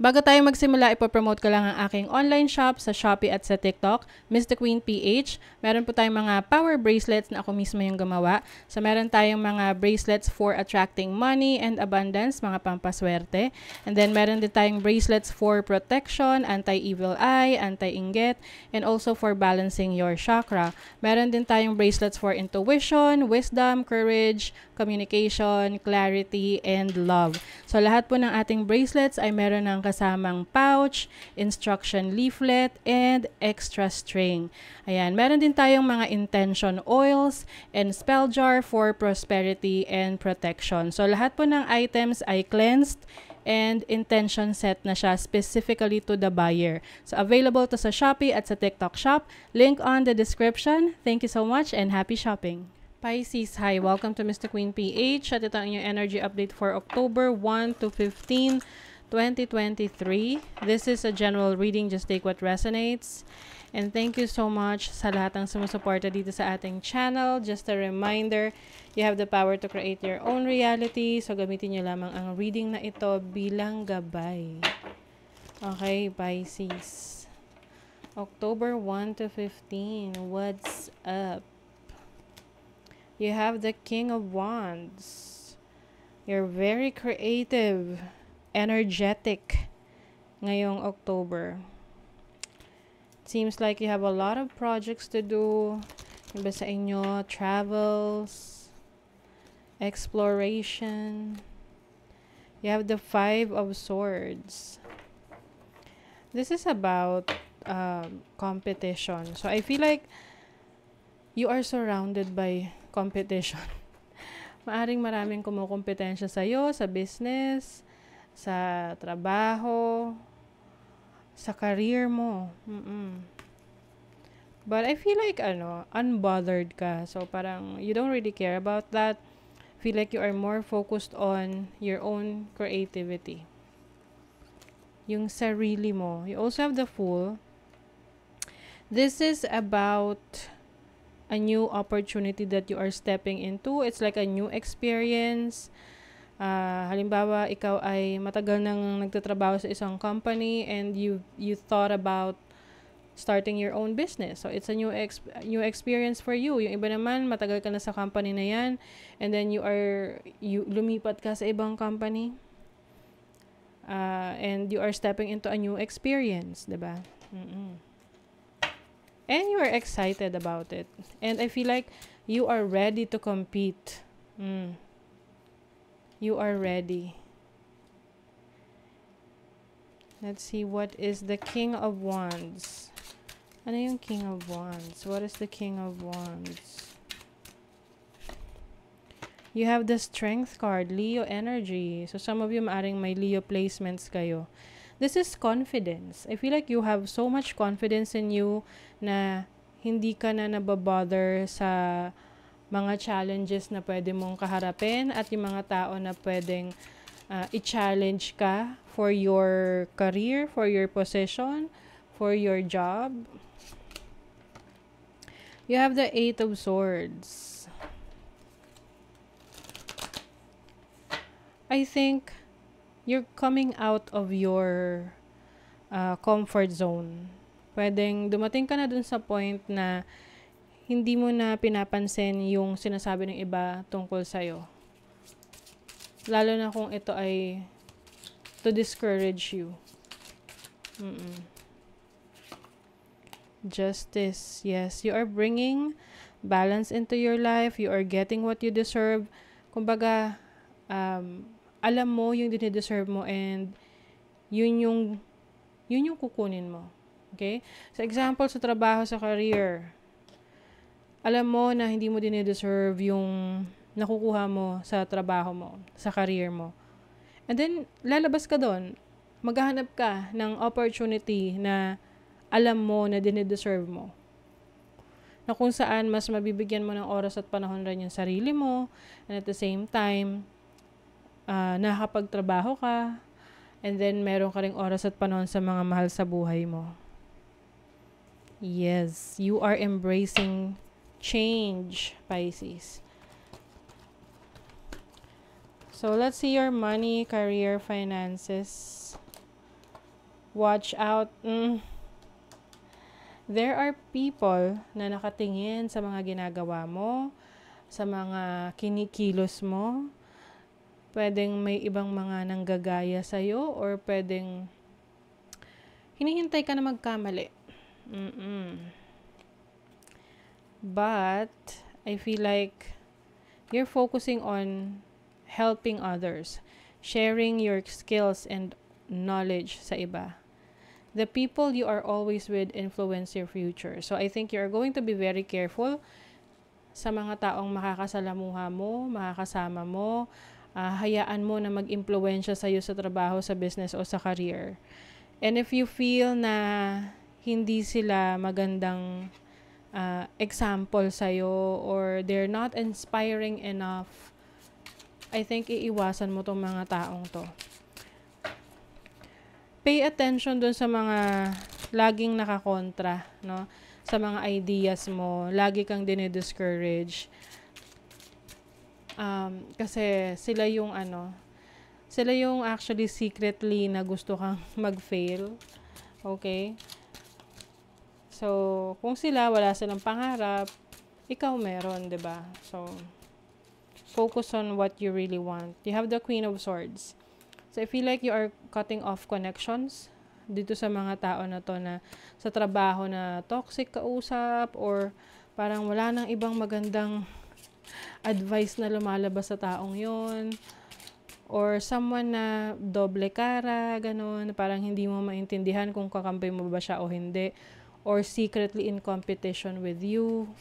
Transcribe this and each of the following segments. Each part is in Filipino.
Bago tayo magsimula, ipopromote ko lang ang aking online shop sa Shopee at sa TikTok, Mr. Queen PH. Meron po tayong mga power bracelets na ako mismo yung gumawa. So meron tayong mga bracelets for attracting money and abundance, mga pampaswerte. And then meron din tayong bracelets for protection, anti-evil eye, anti-inggit, and also for balancing your chakra. Meron din tayong bracelets for intuition, wisdom, courage, communication, clarity, and love. So lahat po ng ating bracelets ay meron ng kasamang pouch, instruction leaflet, and extra string. Ayan, meron din tayong mga intention oils and spell jar for prosperity and protection. So lahat po ng items ay cleansed and intention set na siya specifically to the buyer. So available to sa Shopee at sa TikTok shop. Link on the description. Thank you so much and happy shopping! Pisces, hi. Welcome to Mr. Queen PH. At ito ang inyong energy update for October 1 to 15 2023. This is a general reading. Just take what resonates. And thank you so much sa lahat ng sumusuporta dito sa ating channel. Just a reminder, you have the power to create your own reality. So, gamitin nyo lamang ang reading na ito bilang gabay. Okay, Pisces. October 1 to 15. What's up? You have the King of Wands. You're very creative energetic ngayong October. Seems like you have a lot of projects to do. Iba sa inyo, travels, exploration. You have the Five of Swords. This is about um, competition. So I feel like you are surrounded by competition. Maaring maraming kumukompetensya sa'yo, sa business, sa trabaho, sa career mo. Mm-mm. But I feel like, ano, unbothered ka. So, parang, you don't really care about that. Feel like you are more focused on your own creativity. Yung sarili mo. You also have the Fool. This is about a new opportunity that you are stepping into. It's like a new experience. Experience Uh, halimbawa, ikaw ay matagal nang nagtatrabaho sa isang company and you you thought about starting your own business. So it's a new ex- new experience for you. Yung iba naman matagal ka na sa company na 'yan and then you are you lumipat ka sa ibang company. Uh, and you are stepping into a new experience, 'di ba? mm And you are excited about it. And I feel like you are ready to compete. Mm you are ready. Let's see what is the King of Wands. Ano yung King of Wands? What is the King of Wands? You have the Strength card, Leo energy. So some of you maaring may Leo placements kayo. This is confidence. I feel like you have so much confidence in you na hindi ka na nababother sa mga challenges na pwede mong kaharapin at yung mga tao na pwedeng uh, i-challenge ka for your career, for your position, for your job. You have the Eight of Swords. I think you're coming out of your uh, comfort zone. Pwedeng dumating ka na dun sa point na hindi mo na pinapansin yung sinasabi ng iba tungkol sa iyo. Lalo na kung ito ay to discourage you. Mm-mm. Justice. Yes, you are bringing balance into your life. You are getting what you deserve. Kumbaga, um, alam mo yung dinideserve mo and yun yung yun yung kukunin mo. Okay? Sa example, sa trabaho, sa career, alam mo na hindi mo deserve yung nakukuha mo sa trabaho mo, sa career mo. And then, lalabas ka doon. Maghahanap ka ng opportunity na alam mo na dinideserve mo. Na kung saan mas mabibigyan mo ng oras at panahon rin yung sarili mo. And at the same time, uh, nakapagtrabaho ka. And then, meron ka rin oras at panahon sa mga mahal sa buhay mo. Yes, you are embracing change, Pisces. So let's see your money, career, finances. Watch out. Mm. There are people na nakatingin sa mga ginagawa mo, sa mga kinikilos mo. Pwedeng may ibang mga nanggagaya sa iyo or pwedeng hinihintay ka na magkamali. Mm-mm. But I feel like you're focusing on helping others, sharing your skills and knowledge sa iba. The people you are always with influence your future. So I think you are going to be very careful sa mga taong makakasalamuha mo, makakasama mo, uh, hayaan mo na mag-impluensya sa iyo sa trabaho, sa business o sa career. And if you feel na hindi sila magandang uh, example sa'yo or they're not inspiring enough, I think iiwasan mo tong mga taong to. Pay attention dun sa mga laging nakakontra, no? Sa mga ideas mo, lagi kang dinediscourage. Um, kasi sila yung ano, sila yung actually secretly na gusto kang mag-fail. Okay? So, kung sila wala silang pangarap, ikaw meron, 'di ba? So focus on what you really want. You have the Queen of Swords. So I feel like you are cutting off connections dito sa mga tao na to na sa trabaho na toxic kausap or parang wala nang ibang magandang advice na lumalabas sa taong yon or someone na doble cara, ganun, parang hindi mo maintindihan kung kakampi mo ba siya o hindi or secretly in competition with you.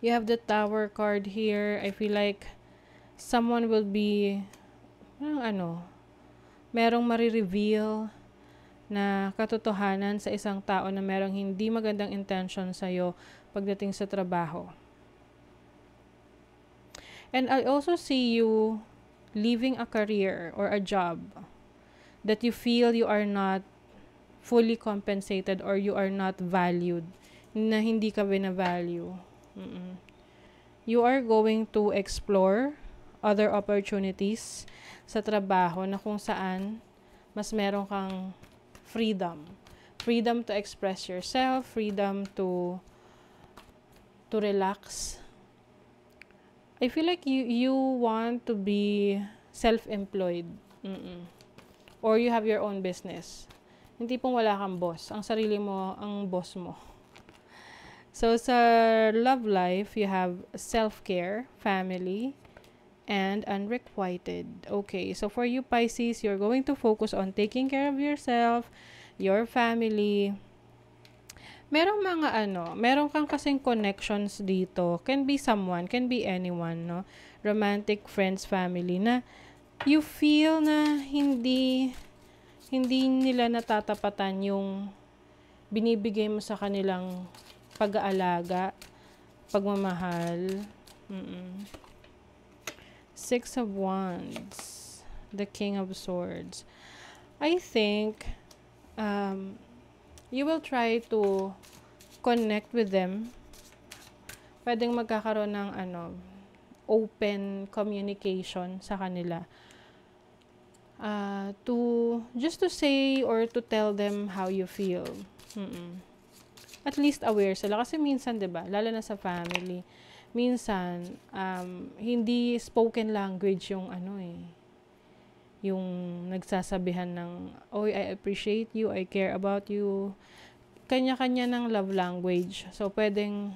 You have the tower card here. I feel like someone will be, parang ano, merong marireveal na katotohanan sa isang tao na merong hindi magandang intention sa'yo pagdating sa trabaho. And I also see you leaving a career or a job that you feel you are not fully compensated or you are not valued na hindi ka binavalue. mm You are going to explore other opportunities sa trabaho na kung saan mas meron kang freedom. Freedom to express yourself, freedom to to relax. I feel like you you want to be self-employed. Mm-mm. Or you have your own business. Hindi pong wala kang boss. Ang sarili mo, ang boss mo. So, sa love life, you have self-care, family, and unrequited. Okay, so for you Pisces, you're going to focus on taking care of yourself, your family. Merong mga ano, meron kang kasing connections dito. Can be someone, can be anyone, no? Romantic, friends, family na you feel na hindi hindi nila natatapatan yung binibigay mo sa kanilang pag-aalaga, pagmamahal. Mm-mm. Six of Wands, the King of Swords. I think um, you will try to connect with them. Pwedeng magkakaroon ng ano, open communication sa kanila uh, to just to say or to tell them how you feel. Mm-mm. At least aware sila. Kasi minsan, di ba, lalo na sa family, minsan, um, hindi spoken language yung ano eh, yung nagsasabihan ng, Oy, I appreciate you, I care about you. Kanya-kanya ng love language. So, pwedeng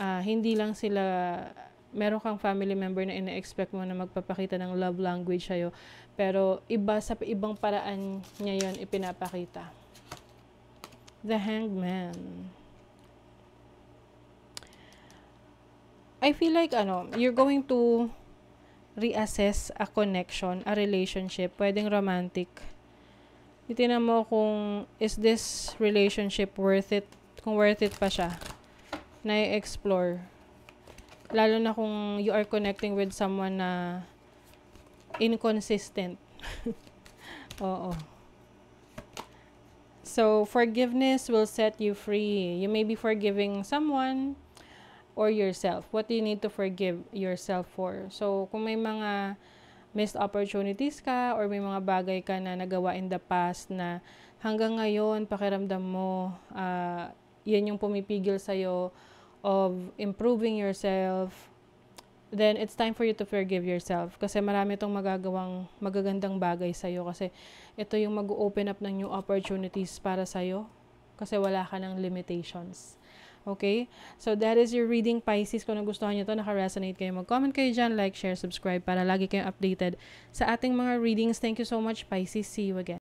uh, hindi lang sila meron kang family member na ina-expect mo na magpapakita ng love language sa'yo, pero iba sa ibang paraan niya yon ipinapakita. The Hangman. I feel like, ano, you're going to reassess a connection, a relationship, pwedeng romantic. Titignan mo kung is this relationship worth it, kung worth it pa siya na i explore Lalo na kung you are connecting with someone na inconsistent. Oo. So, forgiveness will set you free. You may be forgiving someone or yourself. What do you need to forgive yourself for? So, kung may mga missed opportunities ka or may mga bagay ka na nagawa in the past na hanggang ngayon pakiramdam mo uh, ah, yan yung pumipigil sa'yo of improving yourself, then it's time for you to forgive yourself. Kasi marami itong magagawang magagandang bagay sa'yo. Kasi ito yung mag-open up ng new opportunities para sa'yo. Kasi wala ka ng limitations. Okay? So, that is your reading, Pisces. Kung nagustuhan nyo to, naka-resonate kayo, mag-comment kayo dyan, like, share, subscribe para lagi kayong updated sa ating mga readings. Thank you so much, Pisces. See you again.